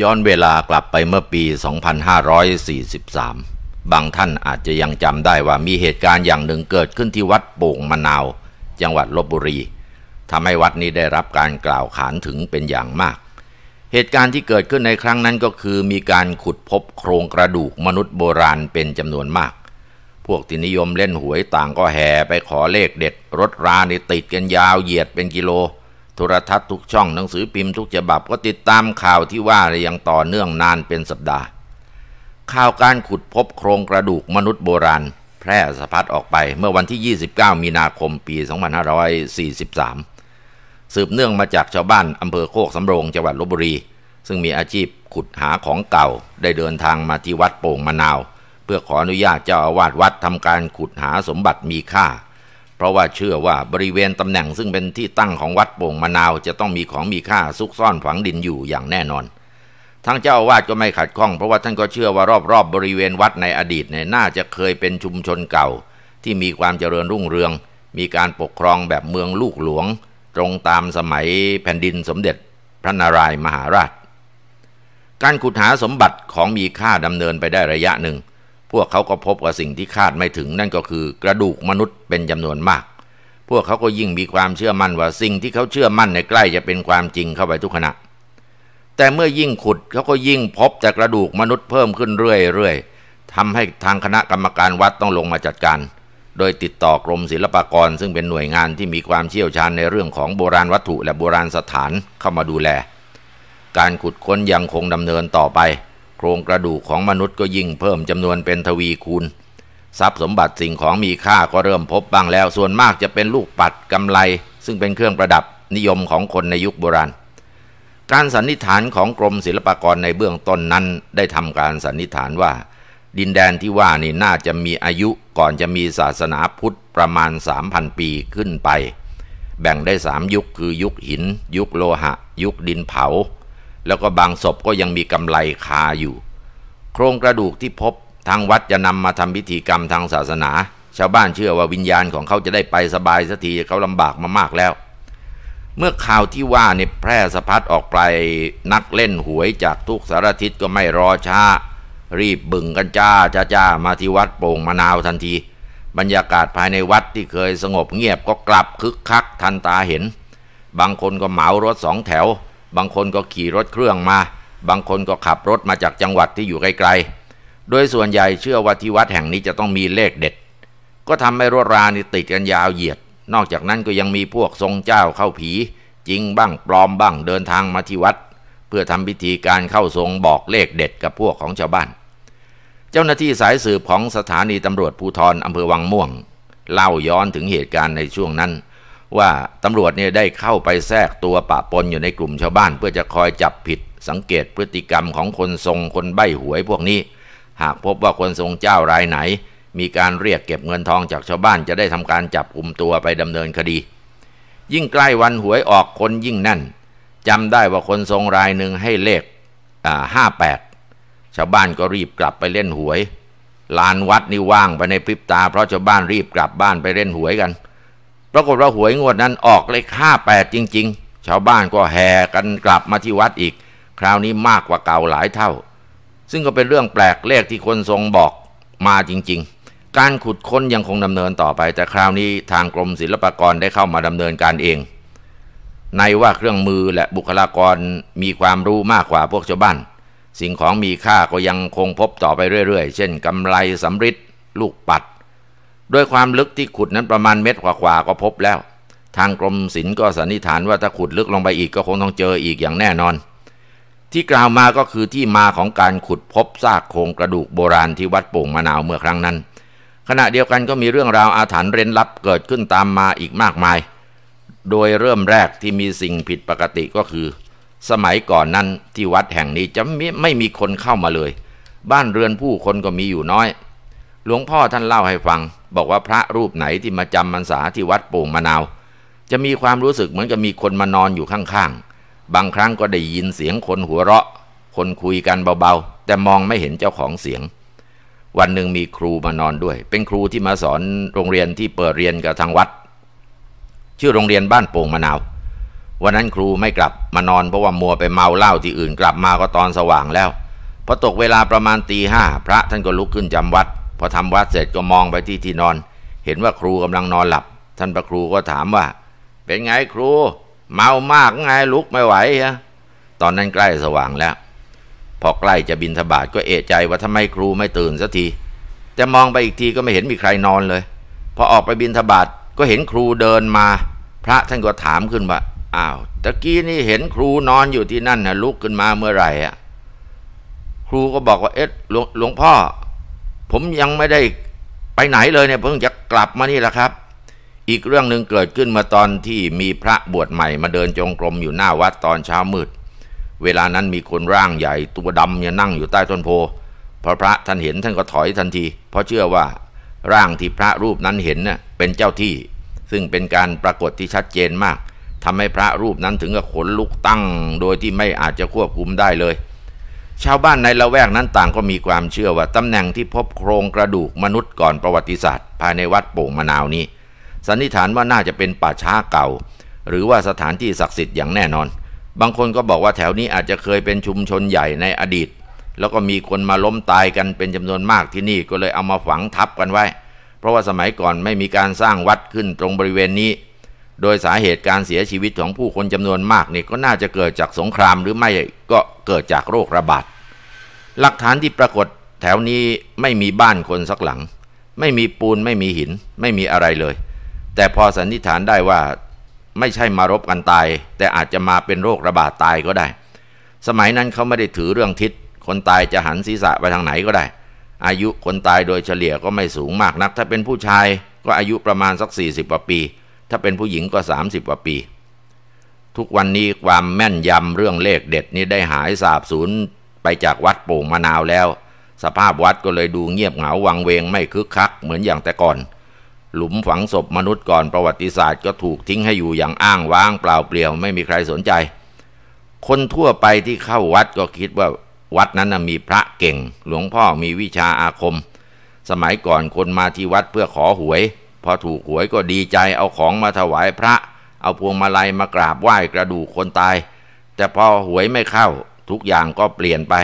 ย้อนเวลากลับไปเมื่อปี 2543 บางท่านอาจจะยังจำได้ว่ามีเหตุการณ์อย่างหนึ่งเกิดขึ้นที่วัดโป่งมะนาว จังหวัดลบบุรี ทำให้วัดนี้ได้รับการกล่าวขานถึงเป็นอย่างมาก เหตุการณ์ที่เกิดขึ้นในครั้งนั้นก็คือมีการขุดพบโครงกระดูกมนุษย์โบราณเป็นจำนวนมาก พวกที่นิยมเล่นหวยต่างก็แห่ไปขอเลขเด็ดรถราในติดกันยาว เหยียดเป็นกิโลโทรทัศน์ทุกช่องหนังสือพิมพ์ทุกฉบับก็ติดตามข่าวที่ว่าอย่างต่อเนื่องนานเป็นสัปดาห์ข่าวการขุดพบโครงกระดูกมนุษย์โบราณ แพร่สะพัดออกไปเมื่อวันที่ 29 มีนาคมปี 2543 สืบเนื่องมาจากชาวบ้านอำเภอโคกสำโรงจังหวัดลบบุรี ซึ่งมีอาชีพขุดหาของเก่าได้เดินทางมาที่วัดโป่งมะนาว เพื่อขออนุญาตเจ้าอาวาสวัดทำการขุดหาสมบัติมีค่าเพราะว่าเชื่อว่าบริเวณตำแหน่งซึ่งเป็นที่ตั้งของวัดโป่งมะนาวจะต้องมีของมีค่า ซุกซ่อนฝังดินอยู่อย่างแน่นอน ทั้งเจ้าอาวาสก็ไม่ขัดข้อง เพราะว่าท่านก็เชื่อว่ารอบๆบบริเวณวัดในอดีตเนี่ยน่าจะเคยเป็นชุมชนเก่า ที่มีความเจริญรุ่งเรือง มีการปกครองแบบเมืองลูกหลวง ตรงตามสมัยแผ่นดินสมเด็จ พระนารายมหาราช การขุดหาสมบัติของมีค่าดำเนินไปได้ระยะหนึ่งพวกเขาก็พบกับสิ่งที่คาดไม่ถึง นั่นก็คือกระดูกมนุษย์เป็นจำนวนมาก พวกเขาก็ยิ่งมีความเชื่อมั่นว่าสิ่งที่เขาเชื่อมั่นในใกล้จะเป็นความจริงเข้าไปทุกขณะ แต่เมื่อยิ่งขุดเขาก็ยิ่งพบแต่กระดูกมนุษย์เพิ่มขึ้นเรื่อยๆทำให้ทางคณะกรรมการวัดต้องลงมาจัดการ โดยติดต่อกรมศิลปากรซึ่งเป็นหน่วยงานที่มีความเชี่ยวชาญในเรื่องของโบราณวัตถุและโบราณสถานเข้ามาดูแล การขุดค้นยังคงดำเนินต่อไปโครงกระดูกของมนุษย์ก็ยิ่งเพิ่มจำนวนเป็นทวีคูณทรัพย์สมบัติสิ่งของมีค่าก็เริ่มพบบ้างแล้วส่วนมากจะเป็นลูกปัดกำไลซึ่งเป็นเครื่องประดับนิยมของคนในยุคโบราณ การสันนิษฐานของกรมศิลปากรในเบื้องต้นนั้น ได้ทำการสันนิษฐานว่า ดินแดนที่ว่านี่น่าจะมีอายุก่อนจะมีศาสนาพุทธประมาณ3,000ปีขึ้นไป แบ่งได้สามยุคคือยุคหิน ยุคโลหะ ยุคดินเผาแล้วก็บางศพก็ยังมีกำไลคาอยู่ โครงกระดูกที่พบ ทางวัดจะนำมาทำพิธีกรรมทางศาสนา ชาวบ้านเชื่อว่าวิญญาณของเขาจะได้ไปสบายสักทีเขาลำบากมามากแล้ว เมื่อข่าวที่ว่าเนี่ย แพร่สะพัดออกไปนักเล่นหวยจากทุกสารทิศก็ไม่รอช้า รีบบึงกันจ้าจ้าจ้ามาที่วัดโป่งมะนาวทันที บรรยากาศภายในวัดที่เคยสงบเงียบก็กลับคึกคัก ทันตาเห็น บางคนก็เหมารถสองแถวบางคนก็ขี่รถเครื่องมา บางคนก็ขับรถมาจากจังหวัดที่อยู่ไกลๆ โดยส่วนใหญ่เชื่อว่าที่วัดแห่งนี้จะต้องมีเลขเด็ด ก็ทำให้รถรานี่ติดกันยาวเหยียด นอกจากนั้นก็ยังมีพวกทรงเจ้าเข้าผี จริงบ้าง ปลอมบ้างเดินทางมาที่วัด เพื่อทำพิธีการเข้าทรงบอกเลขเด็ดกับพวกของชาวบ้าน เจ้าหน้าที่สายสืบของสถานีตำรวจภูธรอำเภอวังม่วง เล่าย้อนถึงเหตุการณ์ในช่วงนั้นว่าตำรวจเนี่ยได้เข้าไปแทรกตัวปะปนอยู่ในกลุ่มชาวบ้านเพื่อจะคอยจับผิดสังเกตพฤติกรรมของคนทรงคนใบหวยพวกนี้ หากพบว่าคนทรงเจ้ารายไหน มีการเรียกเก็บเงินทองจากชาวบ้านจะได้ทำการจับกลุ่มตัวไปดำเนินคดี ยิ่งใกล้วันหวยออกคนยิ่งแน่นจำได้ว่าคนทรงรายหนึ่งให้เลขห้าแปดชาวบ้านก็รีบกลับไปเล่นหวย ลานวัดนี่ว่างไปในพริบตา เพราะชาวบ้านรีบกลับบ้านไปเล่นหวยกันรากฏว่าหวยงวดนั้นออกเลขห้าแปดจริงๆ ชาวบ้านก็แห่กันกลับมาที่วัดอีก คราวนี้มากกว่าเก่าหลายเท่า ซึ่งก็เป็นเรื่องแปลกเลขที่คนทรงบอกมาจริง ๆ การขุดค้นยังคงดำเนินต่อไป แต่คราวนี้ทางกรมศิลปากรได้เข้ามาดำเนินการเอง ในว่าเครื่องมือและบุคลากรมีความรู้มากกว่าพวกชาวบ้าน สิ่งของมีค่าก็ยังคงพบต่อไปเรื่อยๆ เช่นกำไลสำริดลูกปัดด้วยความลึกที่ขุดนั้นประมาณเมตรกว่าๆ ก็พบแล้ว ทางกรมศิลป์ก็สันนิษฐานว่าถ้าขุดลึกลงไปอีกก็คงต้องเจออีกอย่างแน่นอน ที่กล่าวมาก็คือที่มาของการขุดพบซากโครงกระดูกโบราณที่วัดโป่งมะนาวเมื่อครั้งนั้น ขณะเดียวกันก็มีเรื่องราวอาถรรพ์เร้นลับเกิดขึ้นตามมาอีกมากมาย โดยเริ่มแรกที่มีสิ่งผิดปกติก็คือ สมัยก่อนนั้นที่วัดแห่งนี้จะไม่ไม่มีคนเข้ามาเลย บ้านเรือนผู้คนก็มีอยู่น้อย หลวงพ่อท่านเล่าให้ฟังบอกว่าพระรูปไหนที่มาจำมรรษาที่วัดโป่งมะนาวจะมีความรู้สึกเหมือนกับมีคนมานอนอยู่ข้างๆ บางครั้งก็ได้ยินเสียงคนหัวเราะ คนคุยกันเบาๆ แต่มองไม่เห็นเจ้าของเสียง วันหนึ่งมีครูมานอนด้วย เป็นครูที่มาสอนโรงเรียนที่เปิดเรียนกับทางวัด ชื่อโรงเรียนบ้านโป่งมะนาว วันนั้นครูไม่กลับมานอนเพราะว่ามัวไปเมาเหล้าที่อื่นกลับมาก็ตอนสว่างแล้วพอตกเวลาประมาณตีห้าพระท่านก็ลุกขึ้นจำวัดพอทำวัดเสร็จก็มองไปที่ที่นอน เห็นว่าครูกำลังนอนหลับ ท่านพระครูก็ถามว่า เป็นไงครู เมามากไงลุกไม่ไหวฮะ ตอนนั้นใกล้สว่างแล้ว พอใกล้จะบินทบาทก็เอะใจว่าทำไมครูไม่ตื่นสักทีแต่มองไปอีกทีก็ไม่เห็นมีใครนอนเลยพอออกไปบินทบาทก็เห็นครูเดินมา พระท่านก็ถามขึ้นว่าอ้าวตะกี้นี่เห็นครูนอนอยู่ที่นั่นนะลุกขึ้นมาเมื่อไหร่อ่ะครูก็บอกว่าเอ๊ะหลวงพ่อผมยังไม่ได้ไปไหนเลยเนี่ยเพิ่งจะกลับมานี่แหละครับ อีกเรื่องหนึ่งเกิดขึ้นมาตอนที่มีพระบวชใหม่มาเดินจงกรมอยู่หน้าวัดตอนเช้ามืด เวลานั้นมีคนร่างใหญ่ ตัวดำเนี่ยนั่งอยู่ใต้ต้นโพพอพระท่านเห็นท่านก็ถอยทันที เพราะเชื่อว่า ร่างที่พระรูปนั้นเห็นเน่ยเป็นเจ้าที่ ซึ่งเป็นการปรากฏที่ชัดเจนมากทำให้พระรูปนั้นถึงกับขนลุกตั้งโดยที่ไม่อาจจะควบคุมได้เลยชาวบ้านในละแวกนั้นต่างก็มีความเชื่อว่าตำแหน่งที่พบโครงกระดูกมนุษย์ก่อนประวัติศาสตร์ภายในวัดโป่งมะนาวนี้สันนิษฐานว่าน่าจะเป็นป่าช้าเก่า หรือว่าสถานที่ศักดิ์สิทธิ์อย่างแน่นอน บางคนก็บอกว่าแถวนี้อาจจะเคยเป็นชุมชนใหญ่ในอดีต แล้วก็มีคนมาล้มตายกันเป็นจำนวนมากที่นี่ก็เลยเอามาฝังทับกันไว้ เพราะว่าสมัยก่อนไม่มีการสร้างวัดขึ้นตรงบริเวณนี้โดยสาเหตุการเสียชีวิตของผู้คนจำนวนมากนี่ก็น่าจะเกิดจากสงครามหรือไม่ก็เกิดจากโรคระบาด หลักฐานที่ปรากฏแถวนี้ไม่มีบ้านคนสักหลัง ไม่มีปูนไม่มีหิน ไม่มีอะไรเลย แต่พอสันนิษฐานได้ว่า ไม่ใช่มารบกันตาย แต่อาจจะมาเป็นโรคระบาดตายก็ได้ สมัยนั้นเขาไม่ได้ถือเรื่องทิศคนตายจะหันศีรษะไปทางไหนก็ได้ อายุคนตายโดยเฉลี่ยก็ไม่สูงมากนัก ถ้าเป็นผู้ชายก็อายุประมาณสัก40กว่าปีถ้าเป็นผู้หญิงก็สามิบกว่าปี ทุกวันนี้ความแม่นยำ เรื่องเลขเด็ดนี้ได้หายสาบสูญไปจากวัดโป่งมะนาวแล้ว สภาพวัดก็เลยดูเงียบเหงา วังเวงไม่คึกคักเหมือนอย่างแต่ก่อน หลุมฝังศพมนุษย์ก่อนประวัติศาสตร์ก็ถูกทิ้งให้อยู่อย่างอ้างว้างเปล่าเปลี่ยวไม่มีใครสนใจ คนทั่วไปที่เข้าวัดก็คิดว่าวัดนั้นมีพระเก่ง หลวงพ่อมีวิชาอาคม สมัยก่อนคนมาที่วัดเพื่อขอหวยพอถูกหวยก็ดีใจเอาของมาถวายพระ เอาพวงมาลัยมากราบไหว้กระดูคนตาย แต่พอหวยไม่เข้าทุกอย่างก็เปลี่ยนไป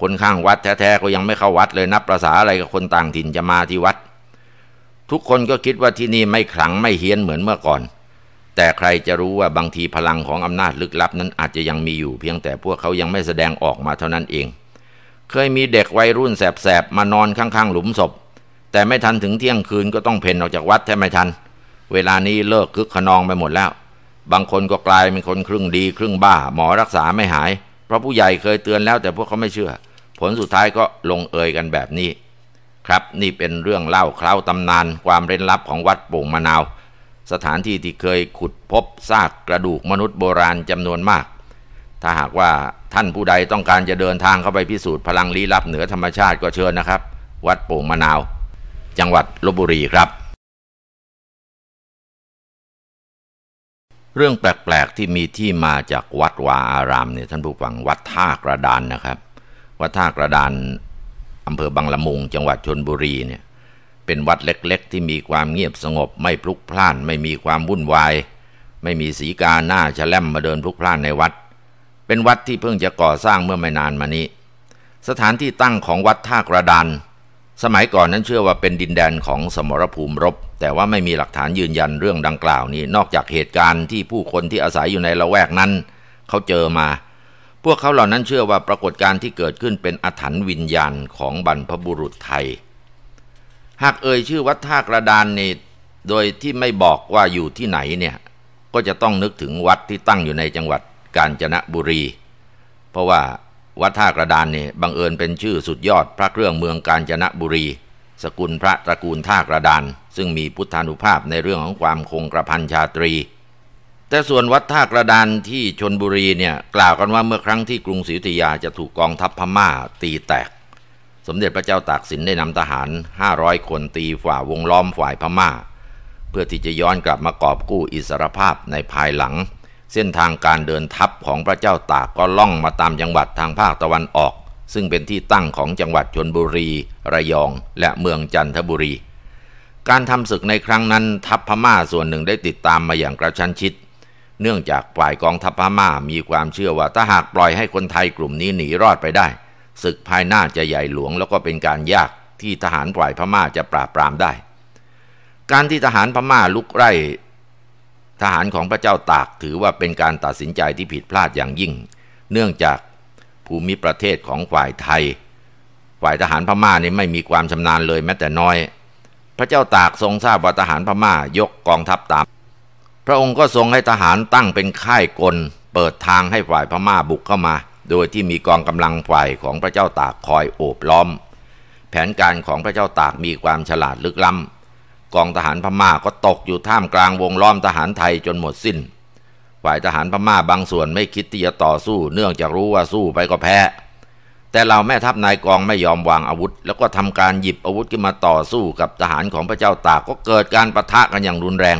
คนข้างวัดแท้ ๆ ก็ยังไม่เข้าวัดเลยนับประษาอะไรกับคนต่างถิ่นจะมาที่วัด ทุกคนก็คิดว่าที่นี่ไม่ขลังไม่เฮี้ยนเหมือนเมื่อก่อน แต่ใครจะรู้ว่าบางทีพลังของอำนาจลึกลับนั้นอาจจะยังมีอยู่เพียงแต่พวกเขายังไม่แสดงออกมาเท่านั้นเอง เคยมีเด็กวัยรุ่นแสบๆมานอนข้างๆหลุมศพแต่ไม่ทันถึงเที่ยงคืนก็ต้องเพ่นออกจากวัดแทบไม่ทัน เวลานี้เลิกคึกขนองไปหมดแล้ว บางคนก็กลายเป็นคนครึ่งดีครึ่งบ้าหมอรักษาไม่หาย เพราะผู้ใหญ่เคยเตือนแล้วแต่พวกเขาไม่เชื่อ ผลสุดท้ายก็ลงเอยกันแบบนี้ ครับนี่เป็นเรื่องเล่าคล้าตำนานความเร้นลับของวัดปป่งมะนาว สถานที่ที่เคยขุดพบซากกระดูกมนุษย์โบราณจำนวนมาก ถ้าหากว่าท่านผู้ใดต้องการจะเดินทางเข้าไปพิสูจน์พลังลี้ลับเหนือธรรมชาติก็เชิญนะครับ วัดปป่งมะนาวจังหวัดลบบุรีครับ เรื่องแปลกๆที่มีที่มาจากวัดวาอารามเนี่ยท่านผู้ฟังวัดท่ากระดานนะครับ วัดท่ากระดานอำเภอบางละมุงจังหวัดชนบุรีเนี่ย เป็นวัดเล็กๆที่มีความเงียบสงบไม่พลุกพล่านไม่มีความวุ่นวาย ไม่มีสีกาหน้าฉลมมาเดินพลุกพล่านในวัด เป็นวัดที่เพิ่งจะก่อสร้างเมื่อไม่นานมานี้ สถานที่ตั้งของวัดท่ากระดานสมัยก่อนนั้นเชื่อว่าเป็นดินแดนของสมรภูมิรบแต่ว่าไม่มีหลักฐานยืนยันเรื่องดังกล่าวนี้ นอกจากเหตุการณ์ที่ผู้คนที่อาศัยอยู่ในละแวกนั้น เขาเจอมา พวกเขาเหล่านั้นเชื่อว่าปรากฏการณ์ที่เกิดขึ้นเป็นอาถรรพ์วิญญาณของบรรพบุรุษไทย หากเอ่ยชื่อวัดท่ากระดานนี่โดยที่ไม่บอกว่าอยู่ที่ไหนเนี่ย ก็จะต้องนึกถึงวัดที่ตั้งอยู่ในจังหวัดกาญจนบุรี เพราะว่าวัดท่ากระดานนี่บังเอิญเป็นชื่อสุดยอดพระเครื่องเมืองกาญจนบุรี สกุลพระตระกูลท่ากระดาน ซึ่งมีพุทธานุภาพในเรื่องของความคงกระพันชาตรี แต่ส่วนวัดท่ากระดานที่ชนบุรีเนี่ยกล่าวกันว่าเมื่อครั้งที่กรุงศรีอยุธยาจะถูกกองทัพพม่าตีแตก สมเด็จพระเจ้าตากสินได้นำทหาร 500 คนตีฝ่าวงล้อมฝ่ายพม่า เพื่อที่จะย้อนกลับมากอบกู้อิสรภาพในภายหลังเส้นทางการเดินทัพของพระเจ้าตากก็ล่องมาตามจังหวัดทางภาคตะวันออก ซึ่งเป็นที่ตั้งของจังหวัดชนบุรี ระยอง และเมืองจันทบุรี การทำศึกในครั้งนั้นทัพพม่าส่วนหนึ่งได้ติดตามมาอย่างกระชั้นชิด เนื่องจากฝ่ายกองทัพพม่ามีความเชื่อว่าถ้าหากปล่อยให้คนไทยกลุ่มนี้หนีรอดไปได้ศึกภายหน้าจะใหญ่หลวง แล้วก็เป็นการยากที่ทหารฝ่ายพม่าจะปราบปรามได้ การที่ทหารพม่าลุกไล่ทหารของพระเจ้าตากถือว่าเป็นการตัดสินใจที่ผิดพลาดอย่างยิ่ง เนื่องจากภูมิประเทศของฝ่ายไทย ฝ่ายทหารพม่านี่ไม่มีความชำนาญเลยแม้แต่น้อย พระเจ้าตากทรงทราบว่าทหารพม่ายกกองทัพตาม พระองค์ก็ทรงให้ทหารตั้งเป็นค่ายกลเปิดทางให้ฝ่ายพม่าบุกเข้ามา โดยที่มีกองกำลังฝ่ายของพระเจ้าตากคอยโอบล้อม แผนการของพระเจ้าตากมีความฉลาดลึกล้ำกองทหารพม่าก็ตกอยู่ท่ามกลางวงล้อมทหารไทยจนหมดสิน้น ฝ่ายทหารพม่าบางส่วนไม่คิดที่จะต่อสู้เนื่องจากรู้ว่าสู้ไปก็แพ้ แต่เราแม่ทัพนายกองไม่ยอมวางอาวุธ แล้วก็ทำการหยิบอาวุธขึ้นมาต่อสู้กับทหารของพระเจ้าตากก็เกิดการประทะกันอย่างรุนแรง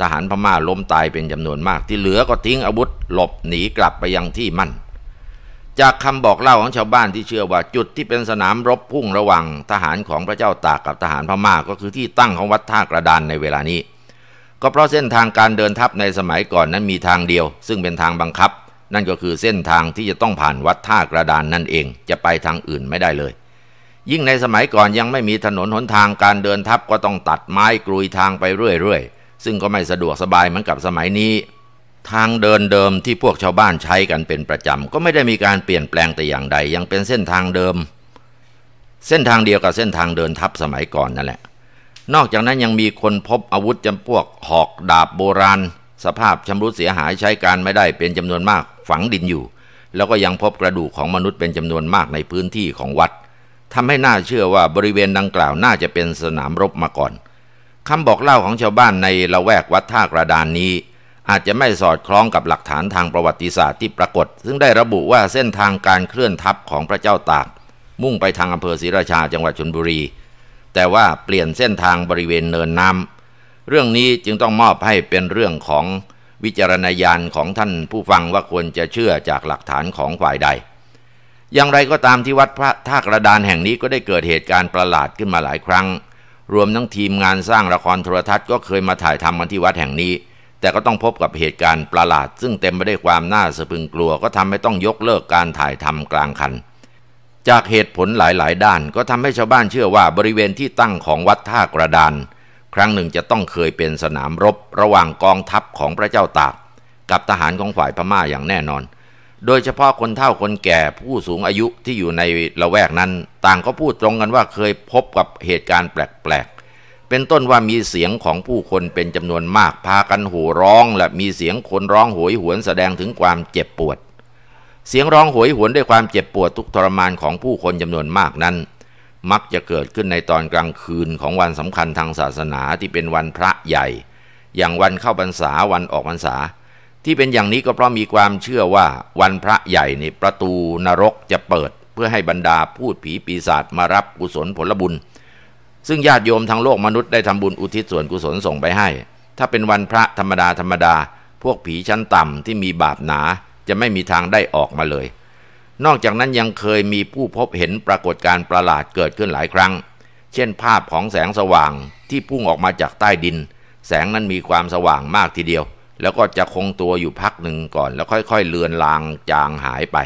ทหารพม่าล้มตายเป็นจำนวนมาก ที่เหลือก็ทิ้งอาวุธ หลบหนีกลับไปยังที่มั่นจากคำบอกเล่าของชาวบ้านที่เชื่อว่าจุดที่เป็นสนามรบพุ่งระหว่างทหารของพระเจ้าตากกับทหารพม่าก็คือที่ตั้งของวัดท่า กระดานในเวลานี้ ก็เพราะเส้นทางการเดินทัพในสมัยก่อนนั้นมีทางเดียวซึ่งเป็นทางบังคับ นั่นก็คือเส้นทางที่จะต้องผ่านวัดท่ากระดานนั่นเอง จะไปทางอื่นไม่ได้เลย ยิ่งในสมัยก่อนยังไม่มีถนนหนทางการเดินทัพก็ต้องตัดไม้กรุยทางไปเรื่อยๆซึ่งก็ไม่สะดวกสบายเหมือนกับสมัยนี้ทางเดินเดิมที่พวกชาวบ้านใช้กันเป็นประจำก็ไม่ได้มีการเปลี่ยนแปลงแต่อย่างใด ยังเป็นเส้นทางเดิม เส้นทางเดียวกับเส้นทางเดินทับสมัยก่อนนั่นแหละ นอกจากนั้นยังมีคนพบอาวุธจำพวกหอกดาบโบราณ สภาพชำรุดเสียหายใช้การไม่ได้เป็นจำนวนมาก ฝังดินอยู่ แล้วก็ยังพบกระดูกของมนุษย์เป็นจำนวนมากในพื้นที่ของวัดทำให้น่าเชื่อว่าบริเวณดังกล่าวน่าจะเป็นสนามรบมาก่อนคำบอกเล่าของชาวบ้านในละแวกวัดท่ากระดานนี้อาจจะไม่สอดคล้องกับหลักฐานทางประวัติศาสตร์ที่ปรากฏ ซึ่งได้ระบุว่าเส้นทางการเคลื่อนทัพของพระเจ้าตาก มุ่งไปทางอำเภอศรีราชาจังหวัดชนบุรี แต่ว่าเปลี่ยนเส้นทางบริเวณเนินน้ำเรื่องนี้จึงต้องมอบให้เป็นเรื่องของวิจารณญาณของท่านผู้ฟังว่าควรจะเชื่อจากหลักฐานของฝ่ายใด อย่างไรก็ตามที่วัดพระท่ากระดานแห่งนี้ก็ได้เกิดเหตุการณ์ประหลาดขึ้นมาหลายครั้ง รวมทั้งทีมงานสร้างละครโทรทัศน์ก็เคยมาถ่ายทำกันที่วัดแห่งนี้แต่ก็ต้องพบกับเหตุการณ์ประหลาด ซึ่งเต็มไปด้วยความน่าสะพึงกลัว ก็ทำให้ต้องยกเลิกการถ่ายทำกลางคัน จากเหตุผลหลาย ๆ ด้านก็ทำให้ชาวบ้านเชื่อว่าบริเวณที่ตั้งของวัดท่ากระดาน ครั้งหนึ่งจะต้องเคยเป็นสนามรบ ระหว่างกองทัพของพระเจ้าตาก กับทหารของฝ่ายพม่าอย่างแน่นอน โดยเฉพาะคนเฒ่าคนแก่ผู้สูงอายุที่อยู่ในละแวกนั้น ต่างก็พูดตรงกันว่าเคยพบกับเหตุการณ์แปลกเป็นต้นว่ามีเสียงของผู้คนเป็นจำนวนมากพากันโห่ร้องและมีเสียงคนร้องโหยหวนแสดงถึงความเจ็บปวด เสียงร้องโหยหวนด้วยความเจ็บปวดทุกทรมานของผู้คนจำนวนมากนั้น มักจะเกิดขึ้นในตอนกลางคืนของวันสำคัญทางศาสนาที่เป็นวันพระใหญ่ อย่างวันเข้าพรรษาวันออกพรรษา ที่เป็นอย่างนี้ก็เพราะมีความเชื่อว่าวันพระใหญ่ในประตูนรกจะเปิดเพื่อให้บรรดาพูดผีปีศาจมารับกุศลผลบุญซึ่งญาติโยมทั้งโลกมนุษย์ได้ทำบุญอุทิศส่วนกุศลส่งไปให้ ถ้าเป็นวันพระธรรมดาธรรมดา พวกผีชั้นต่ำที่มีบาปหนาจะไม่มีทางได้ออกมาเลย นอกจากนั้นยังเคยมีผู้พบเห็นปรากฏการณ์ประหลาดเกิดขึ้นหลายครั้ง เช่นภาพของแสงสว่างที่พุ่งออกมาจากใต้ดิน แสงนั้นมีความสว่างมากทีเดียว แล้วก็จะคงตัวอยู่พักหนึ่งก่อน แล้วค่อยๆ เลือนลางจางหายไป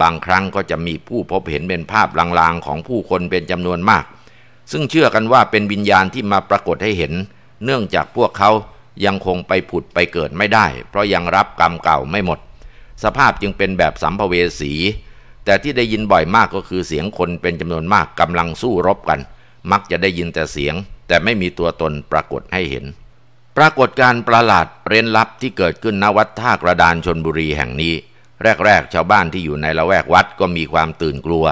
บางครั้งก็จะมีผู้พบเห็นเป็นภาพลางๆ ของผู้คนเป็นจำนวนมากซึ่งเชื่อกันว่าเป็นวิญญาณที่มาปรากฏให้เห็น เนื่องจากพวกเขายังคงไปผุดไปเกิดไม่ได้ เพราะยังรับกรรมเก่าไม่หมด สภาพจึงเป็นแบบสัมภเวสี แต่ที่ได้ยินบ่อยมากก็คือเสียงคนเป็นจำนวนมากกำลังสู้รบกัน มักจะได้ยินแต่เสียงแต่ไม่มีตัวตนปรากฏให้เห็น ปรากฏการประหลาดเร้นลับที่เกิดขึ้นณวัดท่ากระดานชนบุรีแห่งนี้ แรกๆชาวบ้านที่อยู่ในละแวกวัดก็มีความตื่นกลัว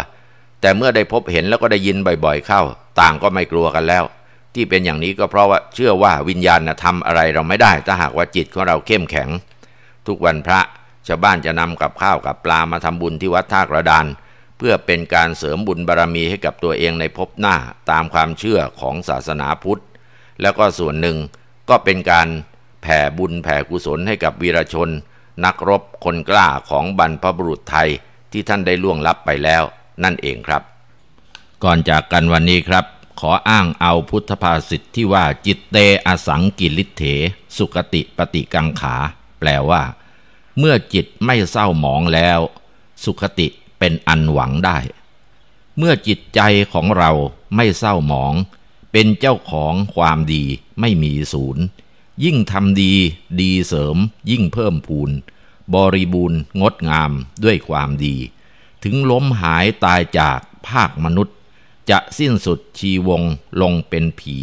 แต่เมื่อได้พบเห็นแล้วก็ได้ยินบ่อย ๆเข้าต่างก็ไม่กลัวกันแล้ว ที่เป็นอย่างนี้ก็เพราะว่าเชื่อว่าวิญญาณทำอะไรเราไม่ได้ถ้าหากว่าจิตของเราเข้มแข็ง ทุกวันพระชาวบ้านจะนำกับข้าวกับปลามาทำบุญที่วัดท่ากระดาน เพื่อเป็นการเสริมบุญบารรมีให้กับตัวเองในภพหน้าตามความเชื่อของศาสนาพุทธแล้วก็ส่วนหนึ่งก็เป็นการแผ่บุญแผ่กุศลให้กับวีรชน นักรบคนกล้าของบรรพบุรุษไทยที่ท่านได้ล่วงลับไปแล้ว นั่นเองครับก่อนจากกันวันนี้ครับ ขออ้างเอาพุทธภาษิตที่ว่าจิตเตอสังกิริเถ สุกติปฏิกังขา แปลว่า เมื่อจิตไม่เศร้าหมองแล้ว สุขติเป็นอันหวังได้ เมื่อจิตใจของเราไม่เศร้าหมอง เป็นเจ้าของความดีไม่มีศูนย์ยิ่งทำดีดีเสริมยิ่งเพิ่มพูนบริบูรณ์งดงามด้วยความดี ถึงล้มหายตายจากภาคมนุษย์จะสิ้นสุดชีวงลงเป็นผี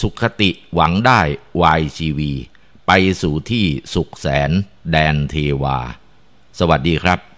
สุขติหวังได้วายชีวี ไปสู่ที่สุขแสนแดนเทวา สวัสดีครับ